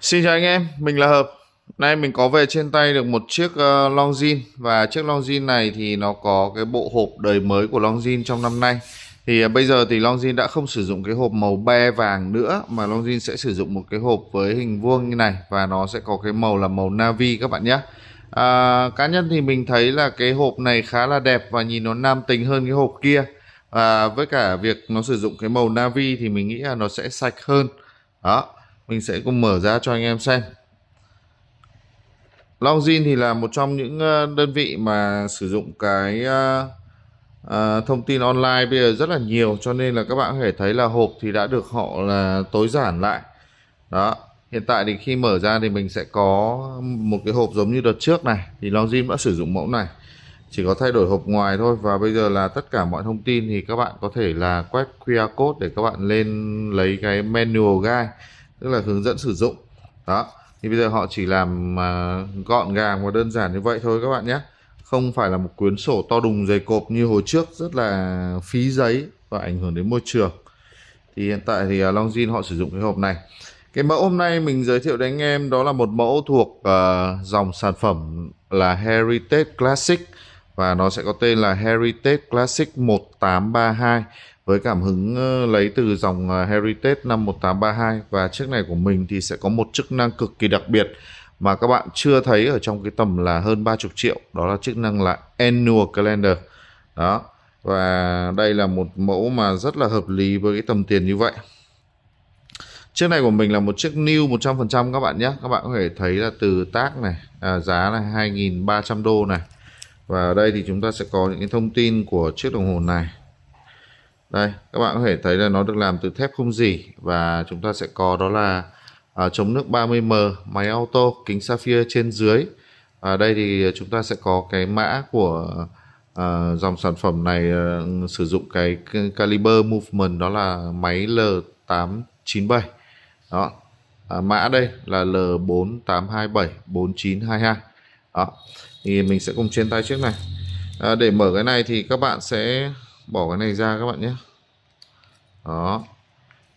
Xin chào anh em, mình là Hợp. Nay mình có về trên tay được một chiếc uh, ờ, Longines và chiếc Longines này thì nó có cái bộ hộp đời mới của Longines trong năm nay. Thì uh, bây giờ thì Longines đã không sử dụng cái hộp màu be vàng nữa mà Longines sẽ sử dụng một cái hộp với hình vuông như này và nó sẽ có cái màu là màu navy các bạn nhé. À, cá nhân thì mình thấy là cái hộp này khá là đẹp và nhìn nó nam tính hơn cái hộp kia. À, với cả việc nó sử dụng cái màu navy thì mình nghĩ là nó sẽ sạch hơn. Đó mình sẽ cùng mở ra cho anh em xem Longin thì là một trong những ờ, đơn vị mà sử dụng cái à, thông tin online bây giờ rất là nhiều cho nên là các bạn có thể thấy là hộp thì đã được họ là tối giản lại đó hiện tại thì khi mở ra thì mình sẽ có một cái hộp giống như đợt trước này thì Longin đã sử dụng mẫu này chỉ có thay đổi hộp ngoài thôi và bây giờ là tất cả mọi thông tin thì các bạn có thể là quét QR code để các bạn lên lấy cái manual guide tức là hướng dẫn sử dụng đó thì bây giờ họ chỉ làm mà gọn gàng và đơn giản như vậy thôi các bạn nhé không phải là một cuốn sổ to đùng dày cộp như hồi trước rất là phí giấy và ảnh hưởng đến môi trường thì hiện tại thì à, Longines họ sử dụng cái hộp này cái mẫu hôm nay mình giới thiệu đến anh em đó là một mẫu thuộc uh, dòng sản phẩm là Heritage Classic và nó sẽ có tên là Heritage Classic 1832 với cảm hứng ờ, lấy từ dòng ờ, Heritage năm 1832 và chiếc này của mình thì sẽ có một chức năng cực kỳ đặc biệt mà các bạn chưa thấy ở trong cái tầm là hơn 30 triệu đó là chức năng là annual calendar đó và đây là một mẫu mà rất là hợp lý với cái tầm tiền như vậy chiếc này của mình là một chiếc new 100% các bạn nhé các bạn có thể thấy là từ tác này à, giá là 2.300 đô này và ở đây thì chúng ta sẽ có những cái thông tin của chiếc đồng hồ này đây các bạn có thể thấy là nó được làm từ thép không dỉ và chúng ta sẽ có đó là à, chống nước 30m máy auto kính sapphire trên dưới ở à, đây thì chúng ta sẽ có cái mã của à, dòng sản phẩm này à, sử dụng cái caliber movement đó là máy L897 đó à, mã đây là L4827 4922 đó thì mình sẽ cùng trên tay chiếc này à, để mở cái này thì các bạn sẽ bỏ cái này ra các bạn nhé đó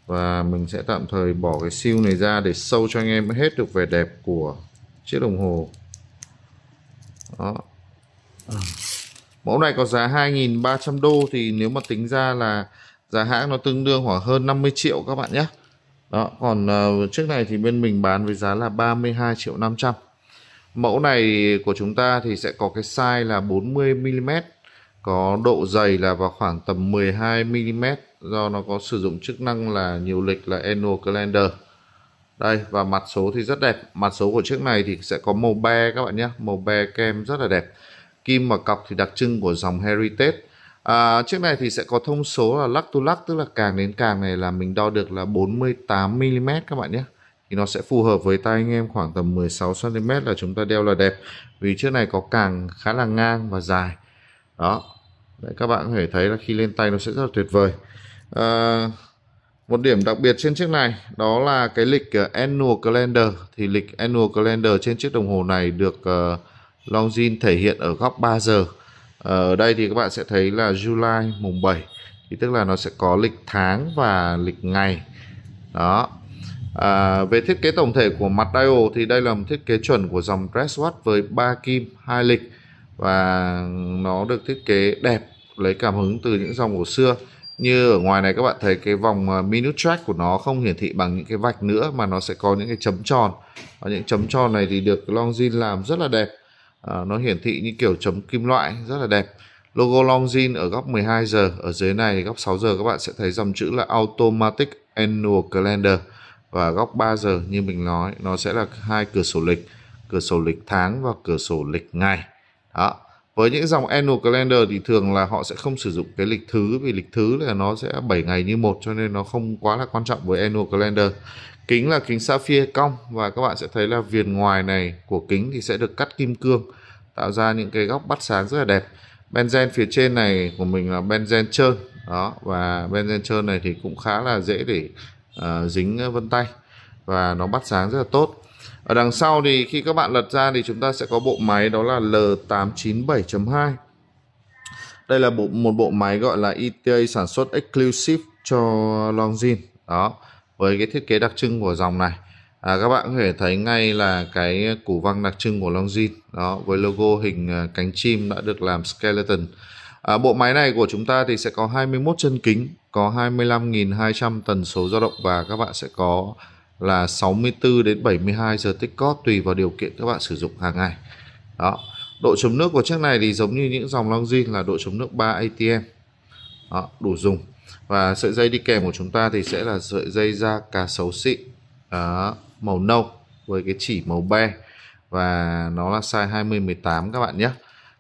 và mình sẽ tạm thời bỏ cái siêu này ra để sâu cho anh em hết được vẻ đẹp của chiếc đồng hồ đó mẫu này có giá 2.300 đô thì nếu mà tính ra là giá hãng nó tương đương khoảng hơn 50 triệu các bạn nhé đó còn uh, ờ, trước này thì bên mình bán với giá là 32 triệu 500 Mẫu này của chúng ta thì sẽ có cái size là 40mm Có độ dày là vào khoảng tầm 12mm Do nó có sử dụng chức năng là nhiều lịch là Annual Calendar Đây và mặt số thì rất đẹp Mặt số của chiếc này thì sẽ có màu be các bạn nhé Màu be kem rất là đẹp Kim và cọc thì đặc trưng của dòng Heritage à, Chiếc này thì sẽ có thông số là lắc to lắc Tức là càng đến càng này là mình đo được là 48mm các bạn nhé thì nó sẽ phù hợp với tay anh em khoảng tầm 16 cm là chúng ta đeo là đẹp vì chiếc này có càng khá là ngang và dài đó Đấy, các bạn có thể thấy là khi lên tay nó sẽ rất là tuyệt vời à, một điểm đặc biệt trên chiếc này đó là cái lịch à, annual calendar thì lịch annual calendar trên chiếc đồng hồ này được uh, à, Longines thể hiện ở góc 3 giờ ờ, ở đây thì các bạn sẽ thấy là July mùng 7 thì tức là nó sẽ có lịch tháng và lịch ngày đó À, về thiết kế tổng thể của mặt diode thì đây là một thiết kế chuẩn của dòng Crestwatt với 3 kim, hai lịch và nó được thiết kế đẹp lấy cảm hứng từ những dòng cổ xưa như ở ngoài này các bạn thấy cái vòng à, minute track của nó không hiển thị bằng những cái vạch nữa mà nó sẽ có những cái chấm tròn và những chấm tròn này thì được Longines làm rất là đẹp à, nó hiển thị như kiểu chấm kim loại rất là đẹp logo Longines ở góc 12 giờ ở dưới này góc 6 giờ các bạn sẽ thấy dòng chữ là automatic annual calendar và góc 3 giờ như mình nói nó sẽ là hai cửa sổ lịch cửa sổ lịch tháng và cửa sổ lịch ngày đó với những dòng annual calendar thì thường là họ sẽ không sử dụng cái lịch thứ vì lịch thứ là nó sẽ 7 ngày như một cho nên nó không quá là quan trọng với annual calendar kính là kính sapphire cong và các bạn sẽ thấy là viền ngoài này của kính thì sẽ được cắt kim cương tạo ra những cái góc bắt sáng rất là đẹp benzen phía trên này của mình là benzen trơn đó và benzen trơn này thì cũng khá là dễ để uh, dính à, vân tay và nó bắt sáng rất là tốt ở đằng sau thì khi các bạn lật ra thì chúng ta sẽ có bộ máy đó là L897.2 đây là bộ, một bộ máy gọi là ETA sản xuất exclusive cho Longines đó với cái thiết kế đặc trưng của dòng này à, các bạn có thể thấy ngay là cái củ văng đặc trưng của Longines đó với logo hình à, cánh chim đã được làm skeleton À, bộ máy này của chúng ta thì sẽ có 21 chân kính, có 25.200 tần số dao động và các bạn sẽ có là 64 đến 72 giờ tích cóp tùy vào điều kiện các bạn sử dụng hàng ngày. Đó. Độ chống nước của chiếc này thì giống như những dòng Longines là độ chống nước 3 ATM. Đó, đủ dùng. Và sợi dây đi kèm của chúng ta thì sẽ là sợi dây da cá sấu xị Đó, màu nâu với cái chỉ màu be và nó là size 20 18 các bạn nhé.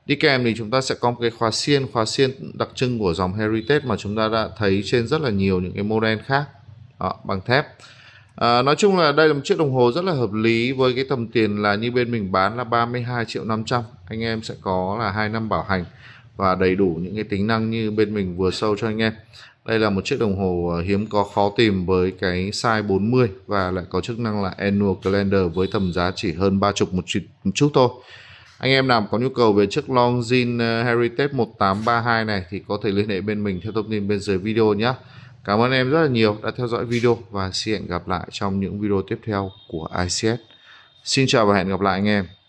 Đi kèm thì chúng ta sẽ có một cái khóa xiên, khóa xiên đặc trưng của dòng Heritage mà chúng ta đã thấy trên rất là nhiều những cái model khác đó, bằng thép. À, nói chung là đây là một chiếc đồng hồ rất là hợp lý với cái tầm tiền là như bên mình bán là 32 triệu 500 anh em sẽ có là 2 năm bảo hành và đầy đủ những cái tính năng như bên mình vừa sâu cho anh em đây là một chiếc đồng hồ ờ, hiếm có khó tìm với cái size 40 và lại có chức năng là annual calendar với tầm giá chỉ hơn 30 một chút thôi anh em nào có nhu cầu về chiếc long jean ờ, heritage 1832 này thì có thể liên hệ bên mình theo thông tin bên dưới video nhé cảm ơn em rất là nhiều đã theo dõi video và xin hẹn gặp lại trong những video tiếp theo của ICS xin chào và hẹn gặp lại anh em